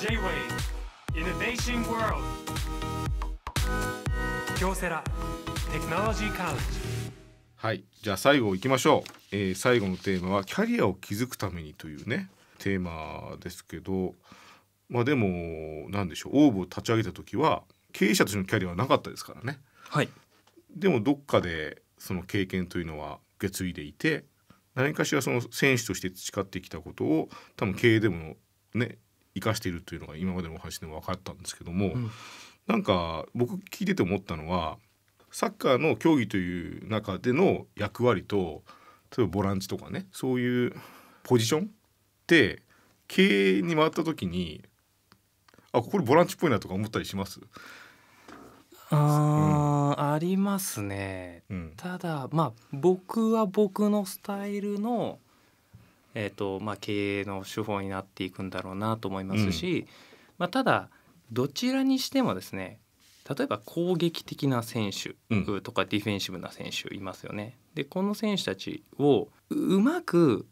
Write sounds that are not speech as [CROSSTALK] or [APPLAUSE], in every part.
J-Wave イ n n o v a ンワールド京セラテクノロジーカウンはいじゃあ最後行きましょう、えー、最後のテーマはキャリアを築くためにというねテーマですけどまあでもなんでしょうオーブを立ち上げた時は経営者としてのキャリアはなかったですからねはいでもどっかでその経験というのは受け継いでいて何かしらその選手として培ってきたことを多分経営でもね生かしているというのが今までのお話でも分かったんですけども、うん、なんか僕聞いてて思ったのはサッカーの競技という中での役割と例えばボランチとかねそういうポジションって経営に回った時にあこれボランチっぽいなとか思ったりしますあうん、ありますね、うん、ただまあ僕は僕のスタイルのえーとまあ、経営の手法になっていくんだろうなと思いますし、うん、まあ、ただどちらにしてもですね例えば攻撃的な選手とかディフェンシブな選手いますよね。うん、でこの選手たちをうまく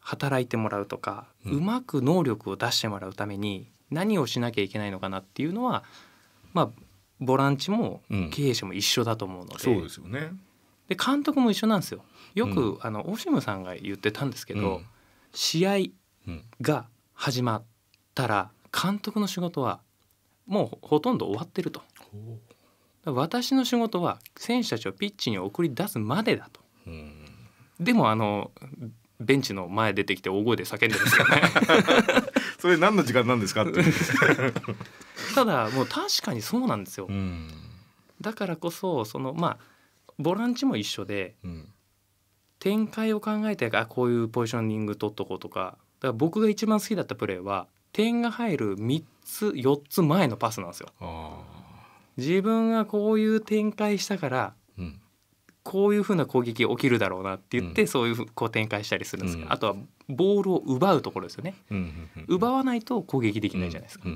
働いてもらうとか、うん、うまく能力を出してもらうために何をしなきゃいけないのかなっていうのは、まあ、ボランチも経営者も一緒だと思うので,、そうですよね、で監督も一緒なんですよ。よく、あのオシムさんが言ってたんですけど、試合が始まったら監督の仕事はもうほとんど終わってると私の仕事は選手たちをピッチに送り出すまでだと、でもあのベンチの前出てきて大声で叫んでるんですよね [LAUGHS] それ何の時間なんですか [LAUGHS] ただもう確かにそうなんですよ、だからこそそのまあボランチも一緒で、うん、展開を考えてあこういうポジショニング取っとこうとかだから僕が一番好きだったプレーは点が入る3つ4つ前のパスなんですよ。自分がこういう展開したから、うん、こういうふうな攻撃起きるだろうなって言って、うん、そういうこう展開したりするんですけど、うん、あとはボールを奪うところですよね、奪わないと攻撃できないじゃないですか、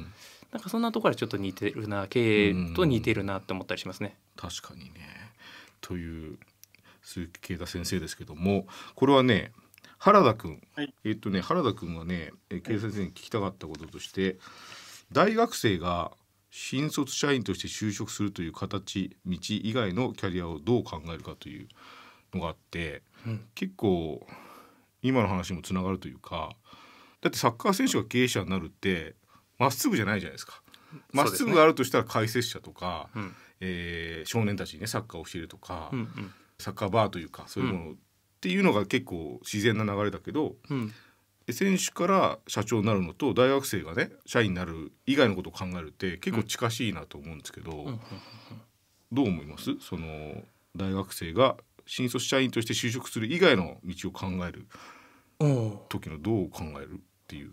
なんかそんなところはちょっと似てるな経営と似てるなって思ったりしますね、確かにねという鈴木啓太先生ですけどもこれはね原田君、はい、えっとね原田君はね啓太先生に聞きたかったこととして、大学生が新卒社員として就職するという形道以外のキャリアをどう考えるかというのがあって、うん、結構今の話にもつながるというかだってサッカー選手が経営者になるってまっすぐじゃないじゃないですか。まっすぐがあるとしたら解説者とか、ね、うん、えー、少年たちにねサッカーを教えるとか、うんうサッカーバーというかそういうものっていうのが結構自然な流れだけど、うん、選手から社長になるのと大学生がね社員になる以外のことを考えるって結構近しいなと思うんですけど、うん、どう思いますその大学生が新卒社員として就職する以外の道を考える時のどう考えるっていう。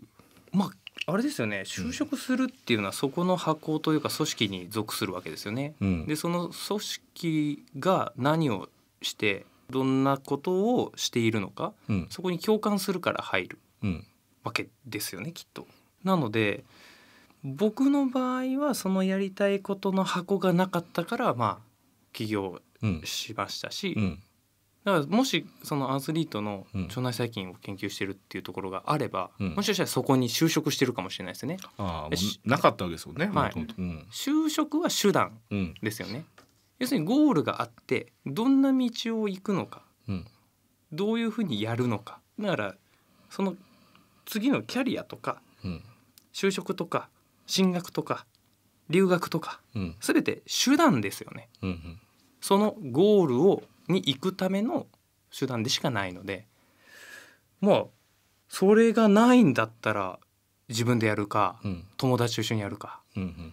まああれですよね就職するっていうのはそこの箱というか組織に属するわけですよね。うん、でその組織が何をしてどんなことをしているのか、うん、そこに共感するから入るわけですよね、きっと。なので僕の場合はそのやりたいことの箱がなかったからまあ起業しましたし、うんうん、だからもしそのアスリートの腸内細菌を研究してるっていうところがあれば、うん、もしかしたらそこに就職してるかもしれないですね。あなかったわけですよね、はい、就職は手段ですよね、要するにゴールがあってどんな道を行くのか、うん、どういうふうにやるのかだからその次のキャリアとか、うん、就職とか進学とか留学とか、うん、全て手段ですよね、うんうん、そのゴールをに行くための手段でしかないのでまあそれがないんだったら自分でやるか、うん、友達と一緒にやるか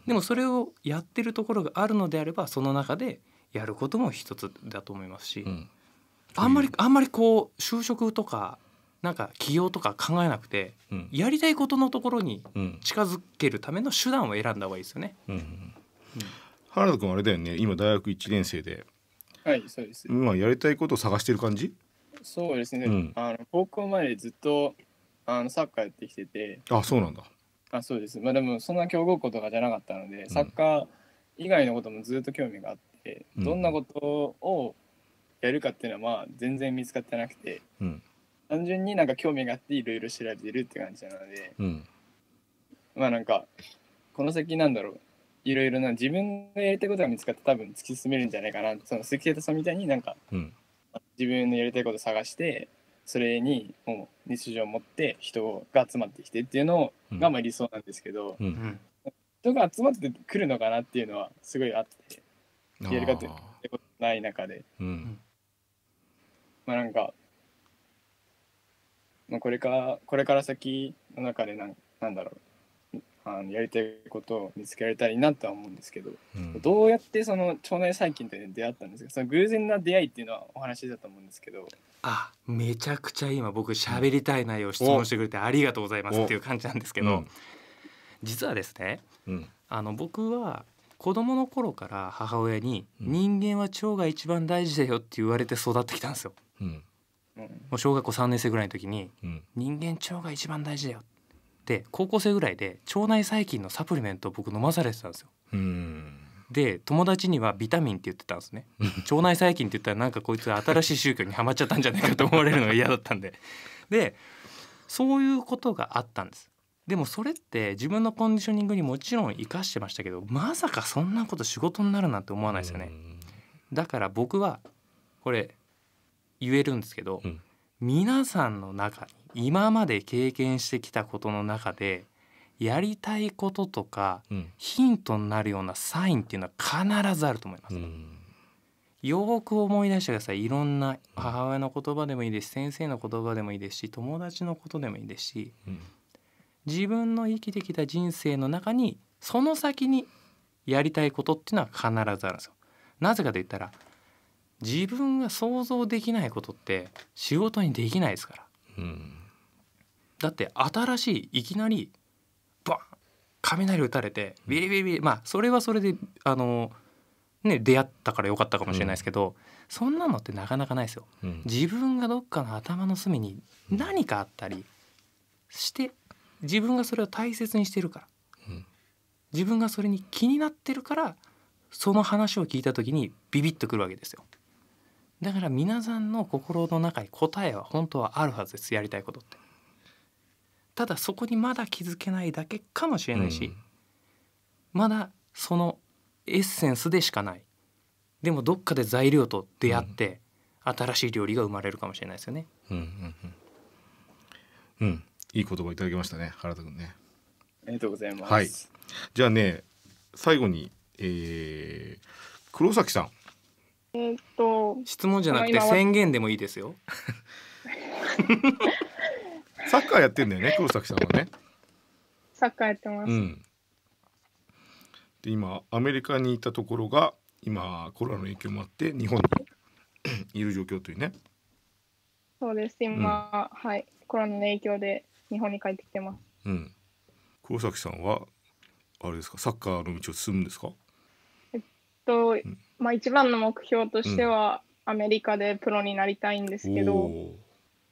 でもそれをやってるところがあるのであればその中でやることも一つだと思いますし、うん、あんまりあんまりこう就職とかなんか起業とか考えなくて、うん、やりたいことのところに近づけるための手段を選んだ方がいいですよね。原田君あれだよね今大学1年生で、はいそうです今やりたいことを探してる感じそうですね、あの高校までずっとあのサッカーやってきててあそうなんだあそうですまあでもそんな強豪校とかじゃなかったので、うん、サッカー以外のこともずっと興味があって、うん、どんなことをやるかっていうのはまあ全然見つかってなくて、うん、単純になんか興味があっていろいろ調べてるって感じなので、まあなんかこの先なんだろういろいろな自分がやりたいことが見つかって多分突き進めるんじゃないかなその鈴木太さんみたいになんか、自分のやりたいこと探してそれにもう日常を持って人が集まってきてっていうのがまあ理想なんですけど、うん、人が集まってくるのかなっていうのはすごいあってやり方ってことない中で、うん、まあなんか、まあ、これからこれから先の中でなんなんだろうあのやりたいことを見つけられたらいいなとは思うんですけど、うん、どうやってその腸内細菌と出会ったんですかその偶然な出会いっていうのはお話だと思うんですけどあめちゃくちゃ今僕喋りたい内容を質問してくれてありがとうございますっていう感じなんですけど、うん、実はですね、うん、あの僕は子供の頃から母親に人間は腸が一番大事だよって言われて育ってきたんですよ。うん、もう小学校3年生ぐらいの時に、人間腸が一番大事だよって高校生ぐらいで腸内細菌のサプリメントを僕飲まされてたんですよ。うんで友達にはビタミンって言ってたんですね腸内細菌って言ったらなんかこいつ新しい宗教にはまっちゃったんじゃないかと思われるのが嫌だったんで [LAUGHS] でそういうことがあったんですでもそれって自分のコンディショニングにもちろん生かしてましたけどまさかそんなこと仕事になるなんて思わないですよねだから僕はこれ言えるんですけど、うん、皆さんの中に今まで経験してきたことの中でやりたいこととか、うん、ヒントになるようなサインっていうのは必ずあると思います。よく思い出してくださいいろんな母親の言葉でもいいです先生の言葉でもいいですし友達のことでもいいですし、うん、自分の生きてきた人生の中にその先にやりたいことっていうのは必ずあるんですよ。なぜかと言ったら自分が想像できないことって仕事にできないですから。うん、だって新しいいきなり雷打たれてビリビリビリまあそれはそれであのね出会ったからよかったかもしれないですけど、うん、そんなのってなかなかないですよ、うん、自分がどっかの頭の隅に何かあったりして自分がそれを大切にしてるから、うん、自分がそれに気になってるからその話を聞いた時にビビッとくるわけですよだから皆さんの心の中に答えは本当はあるはずですやりたいことって。ただそこにまだ気づけないだけかもしれないし、うん、まだそのエッセンスでしかないでもどっかで材料と出会って、新しい料理が生まれるかもしれないですよね。うんうんうん、うん、いい言葉いただきましたね原田君ね。ありがとうございます。はい、じゃあね最後に、えー、黒崎さん。えっと質問じゃなくて宣言でもいいですよ。[LAUGHS] サッカーやってんだよね黒崎さんはね。サッカーやってます。うん、で今アメリカにいたところが今コロナの影響もあって日本に [COUGHS] いる状況というね。そうです今、うん、はいコロナの影響で日本に帰ってきてます。うん、黒崎さんはあれですかサッカーの道を進むんですかえっと、うん、まあ一番の目標としては、アメリカでプロになりたいんですけど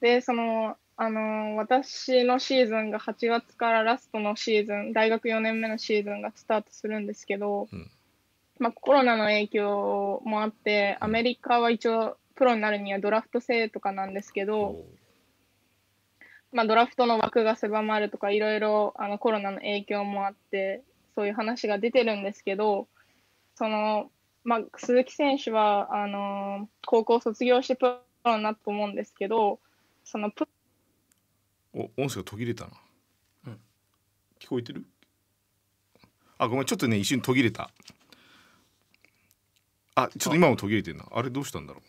でそのあの私のシーズンが8月からラストのシーズン大学4年目のシーズンがスタートするんですけど、うん、まあ、コロナの影響もあってアメリカは一応プロになるにはドラフト制とかなんですけど、まあ、ドラフトの枠が狭まるとかいろいろあのコロナの影響もあってそういう話が出てるんですけどその、まあ、鈴木選手はあの高校卒業してプロになったと思うんですけどそのプロお音声が途切れたな、うん、聞こえてるあごめんちょっとね一瞬途切れたあちょっと今も途切れてるなあれどうしたんだろう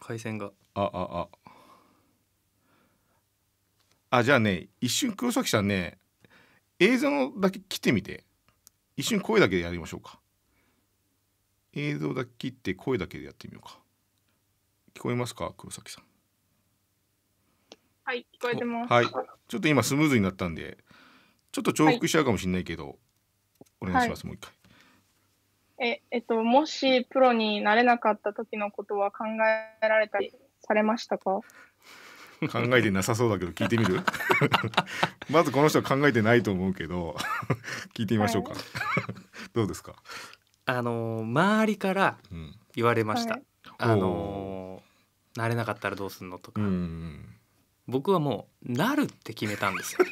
回線がああああじゃあね一瞬黒崎さんね映像のだけ切ってみて一瞬声だけでやりましょうか映像だけ切って声だけでやってみようか聞こえますか黒崎さんはい、聞こえてます。はい。ちょっと今スムーズになったんで、ちょっと重複しちゃうかもしれないけど、お願いします、もう一回。え、えっと、もしプロになれなかった時のことは考えられたりされましたか [LAUGHS] 考えてなさそうだけど聞いてみる [LAUGHS] まずこの人考えてないと思うけど [LAUGHS] 聞いてみましょうか、はい、どうですかあの周りから言われました、うんはい、あのなれなかったらどうすんのとか、うん僕はもうなるって決めたんですよ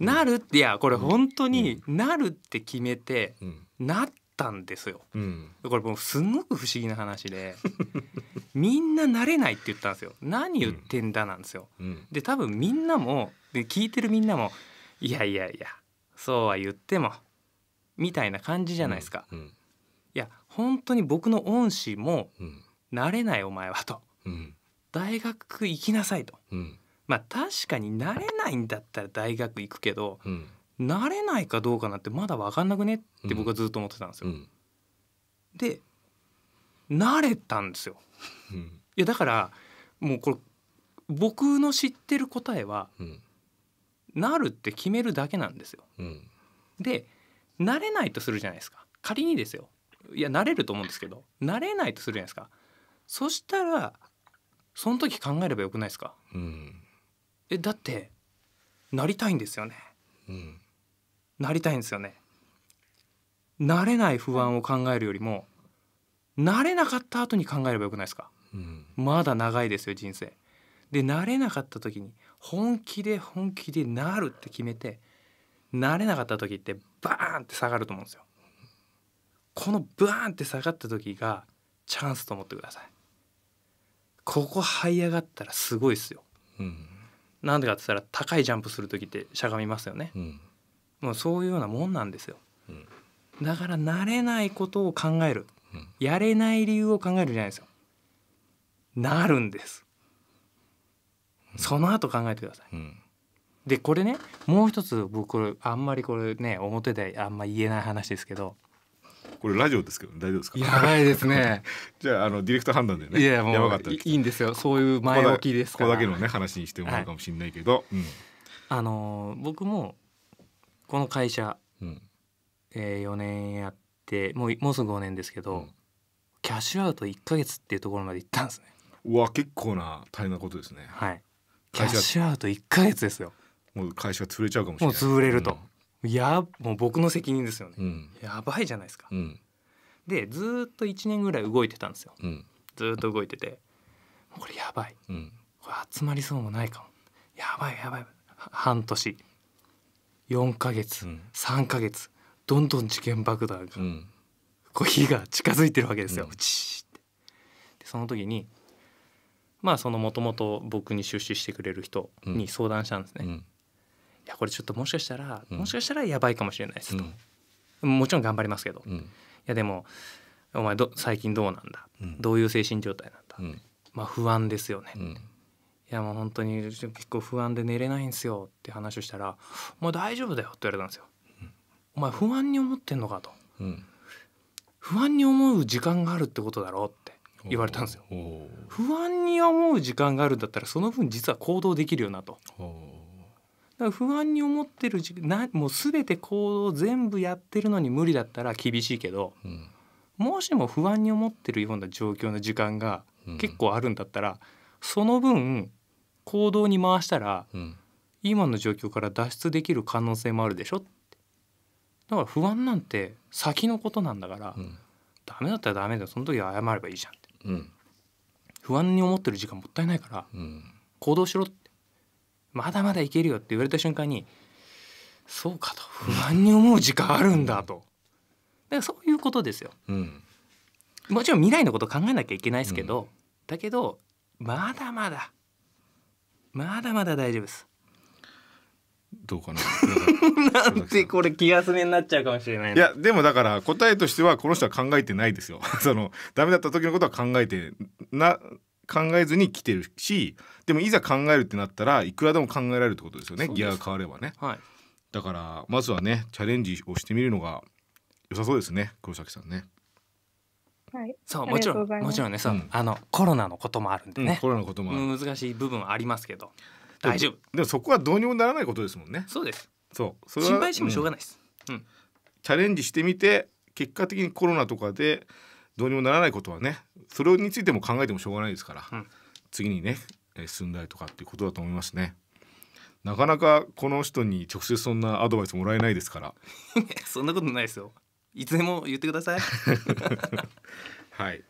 なるっていやこれ本当になるって決めて、なったんですよ、うん、これもうすごく不思議な話で [LAUGHS] みんななれないって言ったんですよ何言ってんだなんですよ、うんうん、で多分みんなもで聞いてるみんなもいやいやいやそうは言ってもみたいな感じじゃないですか、いや本当に僕の恩師も、なれないお前はと、うん、大学行きなさいと、うん、まあ確かに慣れないんだったら大学行くけど、うん、慣れないかどうかなんてまだ分かんなくねって僕はずっと思ってたんですよ。うん、で慣れたんですよ。いやだからもうこれ僕の知ってる答えは、なるって決めるだけなんですよ。で慣れないとするじゃないですか仮にですよいや慣れると思うんですけど慣れないとするじゃないですかそしたらその時考えればよくないですか、うん、えだってなりたいんですよね、うん、なりたいんですよねなれない不安を考えるよりもなれなかった後に考えればよくないですか、うん、まだ長いですよ人生でなれなかった時に本気で本気でなるって決めてなれなかった時ってバーンって下がると思うんですよこのバーンって下がった時がチャンスと思ってくださいここ這い上がったらすごいですよ。うん、なんでかって言ったら高いジャンプする時ってしゃがみますよね。うん、もうそういうようなもんなんですよ。うん、だから慣れないことを考える、やれない理由を考えるじゃないですよ。なるんです。その後考えてください。でこれねもう一つ僕あんまりこれね表であんま言えない話ですけどこれラジオですけど大丈夫ですかやばいですね [LAUGHS] じゃあのディレクター判断でねいやもうやばかったいいんですよそういう前置きですここだけのね話にしてもらうかもしれないけど、はいうん、あのー、僕もこの会社、うん、えー、4年やってもうもうすぐ5年ですけど、うん、キャッシュアウト1か月っていうところまで行ったんですねうわ結構な大変なことですねはいキャッシュアウト1か月ですよもう会社潰れちゃうかもしれないもう潰れると、やもう僕の責任ですよね、うん、やばいじゃないですか、うん、でずっと1年ぐらい動いてたんですよ、うん、ずっと動いててこれやばい、これ集まりそうもないかもやばいやばい半年4か月、うん、3か月どんどん事件爆弾が、こう火が近づいてるわけですよ、うん、でその時にまあそのもともと僕に出資してくれる人に相談したんですね、いやこれちょっともしかしたら、もしかしたらやばいかもしれないですと、もちろん頑張りますけど、いやでもお前ど最近どうなんだ、どういう精神状態なんだ、まあ不安ですよね、いやもう本当に結構不安で寝れないんですよって話をしたら「もう大丈夫だよ」って言われたんですよ。お前不安に思ってんのかと、不安に思う時間があるってことだろうって言われたんですよ。不安に思う時間があるんだったらその分実は行動できるよなと。だから不安に思ってるなもう全て行動全部やってるのに無理だったら厳しいけど、うん、もしも不安に思ってるような状況の時間が結構あるんだったら、うん、その分行動に回したら、うん、今の状況から脱出できる可能性もあるでしょってだから不安なんて先のことなんだから、うん、ダメだったらダメだよその時謝ればいいじゃんって、不安に思ってる時間もったいないから、行動しろってまだまだいけるよって言われた瞬間にそうかと不安に思う時間あるんだとだからそういうことですよ、うん、もちろん未来のこと考えなきゃいけないですけど、うん、だけどまだまだまだまだ大丈夫ですどうかな [LAUGHS] なんてこれ気休めになっちゃうかもしれないいやでもだから答えとしてはこの人は考えてないですよ [LAUGHS] そのダメだった時のことは考えてな考えずに来てるしでもいざ考えるってなったらいくらでも考えられるってことですよねギアが変わればね、はい、だからまずはねチャレンジをしてみるのが良さそうですね黒崎さんね。はい、そうもちろんもちろんねそう、うん、あのコロナのこともあるんでね、うん、コロナのこともある難しい部分はありますけど大丈夫でもそこはどうにもならないことですもんねそうですそうそれは心配してもしょうがないです、うん、うん、チャレンジしてみて結果的にコロナとかでどうにもならないことはねそれについても考えてもしょうがないですから、次にね進んだりとかっていうことだと思いますね。なかなかこの人に直接そんなアドバイスもらえないですから。[LAUGHS] そんなことないですよ。いつでも言ってください。[LAUGHS] はい。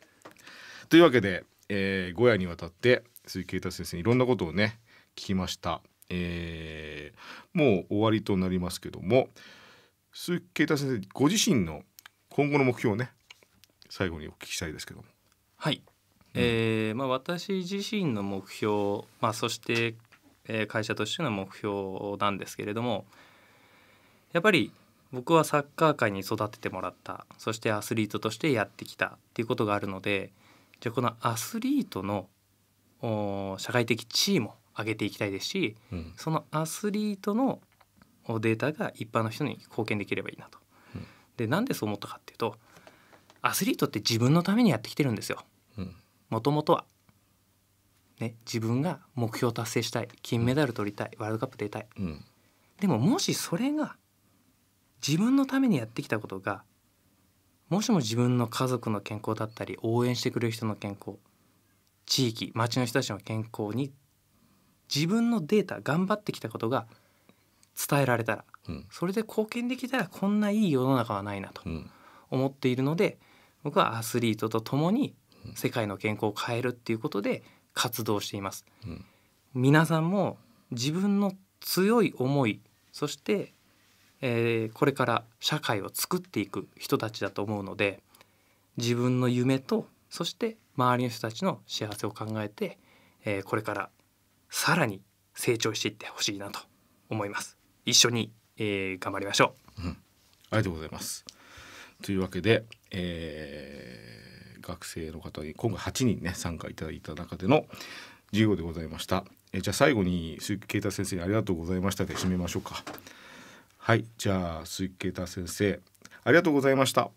というわけで、えー、5夜にわたって鈴木啓太先生にいろんなことをね聞きました。えー、もう終わりとなりますけども鈴木啓太先生ご自身の今後の目標をね最後にお聞きしたいですけども。はいえー、まあ、私自身の目標、まあ、そして、え会社としての目標なんですけれどもやっぱり僕はサッカー界に育ててもらったそしてアスリートとしてやってきたっていうことがあるのでじゃあこのアスリートの社会的地位も上げていきたいですし、うん、そのアスリートのデータが一般の人に貢献できればいいなと。うん、でなんでそう思ったかっていうとアスリートって自分のためにやってきてるんですよ。もともとは、ね、自分が目標達成したい金メダル取りたいワールドカップ出たい、うん、でももしそれが自分のためにやってきたことがもしも自分の家族の健康だったり応援してくれる人の健康地域町の人たちの健康に自分のデータ頑張ってきたことが伝えられたら、うん、それで貢献できたらこんないい世の中はないなと思っているので、僕はアスリートと共に世界の健康を変えるっていうことで活動しています、うん、皆さんも自分の強い思いそして、えー、これから社会を作っていく人たちだと思うので自分の夢とそして周りの人たちの幸せを考えて、えー、これからさらに成長していってほしいなと思います一緒に、えー、頑張りましょう、うん、ありがとうございますというわけで、えー学生の方に今回8人ね参加いただいた中での授業でございました。えじゃあ最後に鈴木啓太先生ありがとうございましたで締めましょうか。はいじゃあ鈴木啓太先生ありがとうございました。